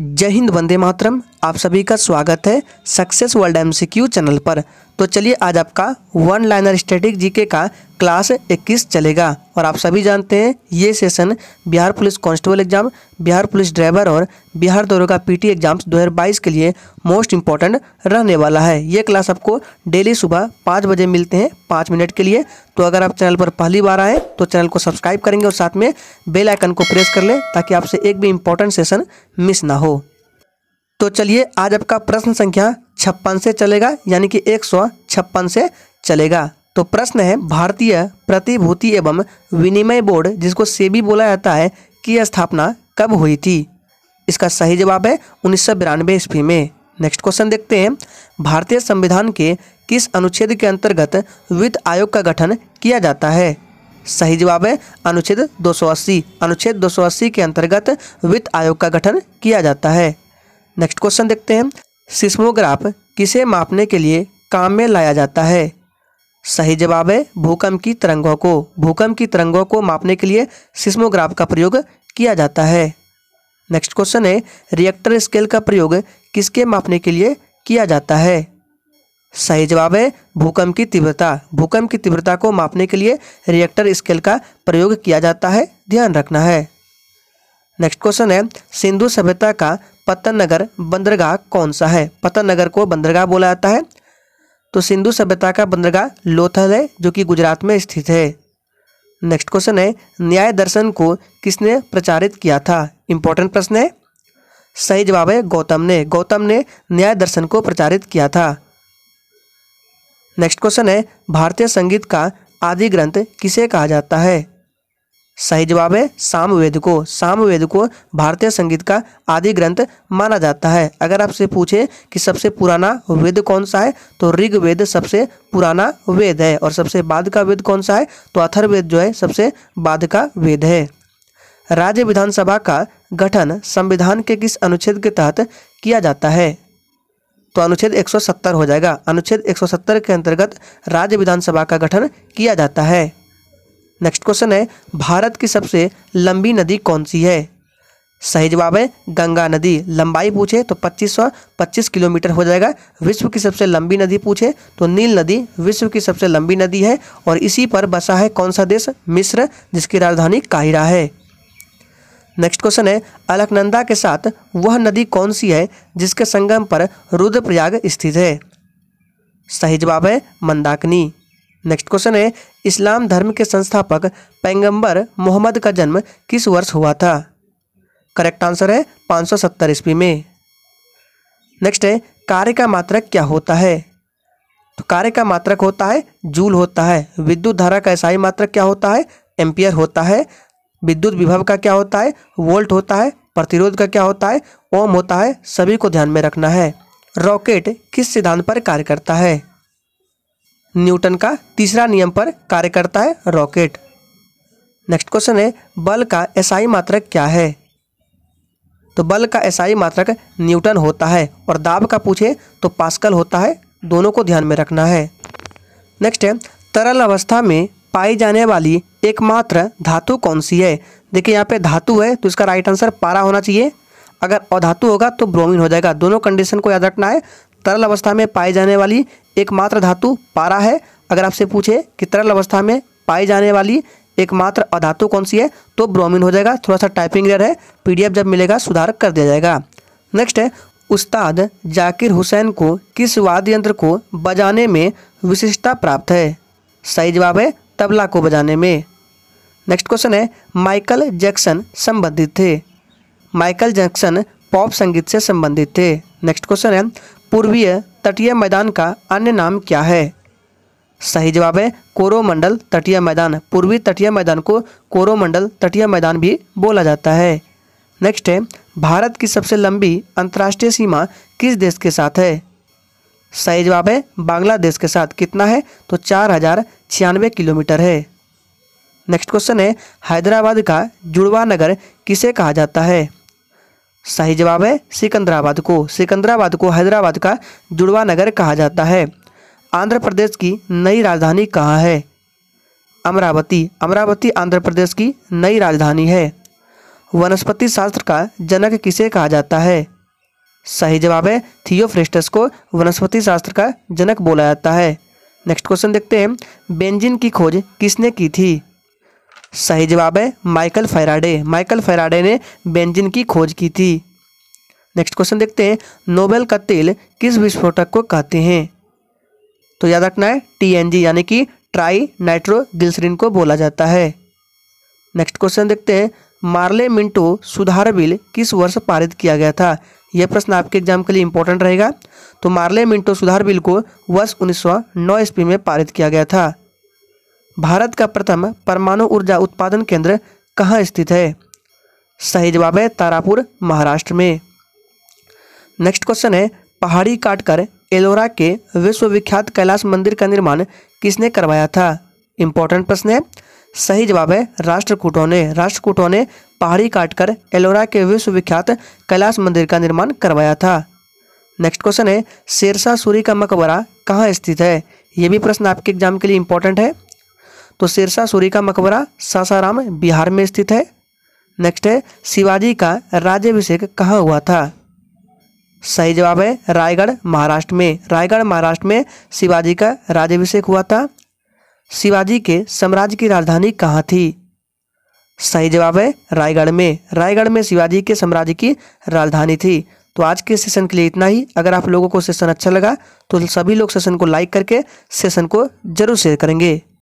जय हिंद वंदे मातरम आप सभी का स्वागत है सक्सेस वर्ल्ड एम चैनल पर तो चलिए आज आपका वन लाइनर स्टैटिक जीके का क्लास 21 चलेगा और आप सभी जानते हैं ये session Bihar police constable exam Bihar police driver और बिहार दौरों का पीटी एग्जाम्स 2022 के लिए मोस्ट इंपॉर्टेंट रहने वाला है ये क्लास आपको डेली सुबह पाँच बजे मिलते हैं पाँच मिनट के लिए तो अगर आप चैनल पर पहली बार आएँ तो चैनल को सब्सक्राइब करेंगे और साथ में बेलाइकन को प्रेस कर लें ताकि आपसे एक भी इम्पोर्टेंट सेशन मिस ना हो तो चलिए आज आपका प्रश्न संख्या छप्पन से चलेगा यानी कि एक सौ छप्पन से चलेगा तो प्रश्न है भारतीय प्रतिभूति एवं विनिमय बोर्ड जिसको सेबी बोला जाता है की स्थापना कब हुई थी इसका सही जवाब है उन्नीस सौ बिरानवे ईस्वी में नेक्स्ट क्वेश्चन देखते हैं भारतीय संविधान के किस अनुच्छेद के अंतर्गत वित्त आयोग का गठन किया जाता है सही जवाब है अनुच्छेद 280 अनुच्छेद 280 के अंतर्गत वित्त आयोग का गठन किया जाता है नेक्स्ट क्वेश्चन देखते हैं सिस्मोग्राफ किसे मापने के लिए काम में लाया जाता है सही जवाब है भूकंप की तरंगों को भूकंप की तरंगों को मापने के लिए सिस्मोग्राफ का प्रयोग किया जाता है नेक्स्ट क्वेश्चन है रिएक्टर स्केल का प्रयोग किसके मापने के लिए किया जाता है सही जवाब है भूकंप की तीव्रता भूकंप की तीव्रता को मापने के लिए रिएक्टर स्केल का प्रयोग किया जाता है ध्यान रखना है नेक्स्ट क्वेश्चन है सिंधु सभ्यता का पतन नगर बंदरगाह कौन सा है पतन नगर को बंदरगाह बोला जाता है तो सिंधु सभ्यता का बंदरगाह लोथल है जो कि गुजरात में स्थित है नेक्स्ट क्वेश्चन है न्याय दर्शन को किसने प्रचारित किया था इंपॉर्टेंट प्रश्न है सही जवाब है गौतम ने गौतम ने न्याय दर्शन को प्रचारित किया था नेक्स्ट क्वेश्चन है भारतीय संगीत का आदि ग्रंथ किसे कहा जाता है सही जवाब है सामवेद को सामवेद को भारतीय संगीत का आदि ग्रंथ माना जाता है अगर आपसे पूछे कि सबसे पुराना वेद कौन सा है तो ऋग्वेद सबसे पुराना वेद है और सबसे बाद का वेद कौन सा है तो अथर्वेद जो है सबसे बाद का वेद है राज्य विधानसभा का गठन संविधान के किस अनुच्छेद के तहत किया जाता है तो अनुच्छेद 170 हो जाएगा अनुच्छेद 170 के अंतर्गत राज्य विधानसभा का गठन किया जाता है नेक्स्ट क्वेश्चन है भारत की सबसे लंबी नदी कौन सी है सही जवाब है गंगा नदी लंबाई पूछे तो सौ पच्चीस किलोमीटर हो जाएगा विश्व की सबसे लंबी नदी पूछे तो नील नदी विश्व की सबसे लंबी नदी है और इसी पर बसा है कौन सा देश मिस्र जिसकी राजधानी काहिरा है नेक्स्ट क्वेश्चन है अलकनंदा के साथ वह नदी कौन सी है जिसके संगम पर रुद्रप्रयाग स्थित है सही जवाब है मंदाकिनी नेक्स्ट क्वेश्चन है इस्लाम धर्म के संस्थापक पैगंबर मोहम्मद का जन्म किस वर्ष हुआ था करेक्ट आंसर है 570 ईस्वी में नेक्स्ट है कार्य का मात्रक क्या होता है तो कार्य का मात्रक होता है जूल होता है विद्युत धारा का ही मात्रक क्या होता है एम्पियर होता है विद्युत विभव का क्या होता है वोल्ट होता है प्रतिरोध का क्या होता है ओम होता है सभी को ध्यान में रखना है रॉकेट किस सिद्धांत पर कार्य करता है न्यूटन का तीसरा नियम पर कार्य करता है रॉकेट नेक्स्ट क्वेश्चन है बल का एसआई मात्रक क्या है तो बल का एसआई मात्रक न्यूटन होता है और दाब का पूछे तो पास्कल होता है दोनों को ध्यान में रखना है नेक्स्ट है तरल अवस्था में पाई जाने वाली एकमात्र धातु कौन सी है देखिए यहाँ पे धातु है तो इसका राइट आंसर पारा होना चाहिए अगर अधातु होगा तो ब्रोमिन हो जाएगा दोनों कंडीशन को याद रखना है तरल अवस्था में पाई जाने वाली एकमात्र धातु पारा है अगर आपसे पूछे कि तरल अवस्था में पाई जाने वाली एकमात्र अधातु कौन सी है तो ब्रोमिन हो जाएगा थोड़ा सा टाइपिंग एरर है पी जब मिलेगा सुधार कर दिया जाएगा नेक्स्ट है उस्ताद जाकिर हुसैन को किस वाद्य यंत्र को बजाने में विशिष्टता प्राप्त है सही जवाब है तबला को बजाने में नेक्स्ट क्वेश्चन है माइकल जैक्सन संबंधित थे माइकल जैक्सन पॉप संगीत से संबंधित थे नेक्स्ट क्वेश्चन है पूर्वीय तटीय मैदान का अन्य नाम क्या है सही जवाब है कोरोमंडल तटीय मैदान पूर्वी तटीय मैदान को कोरोमंडल तटीय मैदान भी बोला जाता है नेक्स्ट है भारत की सबसे लंबी अंतर्राष्ट्रीय सीमा किस देश के साथ है सही जवाब है बांग्लादेश के साथ कितना है तो चार हजार छियानवे किलोमीटर है नेक्स्ट क्वेश्चन है हैदराबाद का जुड़वा नगर किसे कहा जाता है सही जवाब है सिकंदराबाद को सिकंदराबाद को हैदराबाद का जुड़वा नगर कहा जाता है आंध्र प्रदेश की नई राजधानी कहाँ है अमरावती अमरावती आंध्र प्रदेश की नई राजधानी है वनस्पति शास्त्र का जनक किसे कहा जाता है सही जवाब है थियोफ्रेस्टस को वनस्पति शास्त्र का जनक बोला जाता है नेक्स्ट क्वेश्चन देखते हैं बेंजिन की खोज किसने की थी सही जवाब है माइकल फेराडे माइकल फेराडे ने बेंजिन की खोज की थी नेक्स्ट क्वेश्चन देखते हैं नोबेल का तेल किस विस्फोटक को कहते हैं तो याद रखना है टीएनजी यानी कि ट्राई गिल्सरिन को बोला जाता है नेक्स्ट क्वेश्चन देखते हैं मार्ले मिंटो सुधार बिल किस वर्ष पारित किया गया था यह प्रश्न आपके एग्जाम के लिए इंपॉर्टेंट रहेगा तो मार्ले मिंटो सुधार बिल को वर्ष उन्नीस सौ ईस्वी में पारित किया गया था भारत का प्रथम परमाणु ऊर्जा उत्पादन केंद्र कहाँ स्थित है सही जवाब है तारापुर महाराष्ट्र में नेक्स्ट क्वेश्चन है पहाड़ी काटकर एलोरा के विश्वविख्यात कैलाश मंदिर का निर्माण किसने करवाया था इंपॉर्टेंट प्रश्न है सही जवाब है राष्ट्रकूटों ने राष्ट्रकूटों ने पहाड़ी काटकर एलोरा के विश्वविख्यात कैलाश मंदिर का निर्माण करवाया था नेक्स्ट क्वेश्चन है शेरशाह सूरी का मकबरा कहाँ स्थित है यह भी प्रश्न आपके एग्जाम के लिए इंपॉर्टेंट है तो शेरशाह सूरी का मकबरा सासाराम बिहार में स्थित है नेक्स्ट है शिवाजी का राज्यभिषेक कहाँ हुआ था सही जवाब है रायगढ़ महाराष्ट्र में रायगढ़ महाराष्ट्र में शिवाजी का राज्यभिषेक हुआ था शिवाजी के साम्राज्य की राजधानी कहाँ थी सही जवाब है रायगढ़ में रायगढ़ में शिवाजी के साम्राज्य की राजधानी थी तो आज के सेशन के लिए इतना ही अगर आप लोगों को सेशन अच्छा लगा तो सभी लोग सेशन को लाइक करके सेशन को जरूर शेयर करेंगे